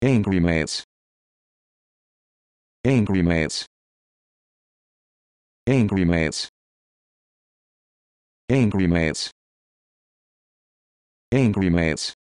Angry Mates Angry Mates Angry Mates Angry Mates Angry Mates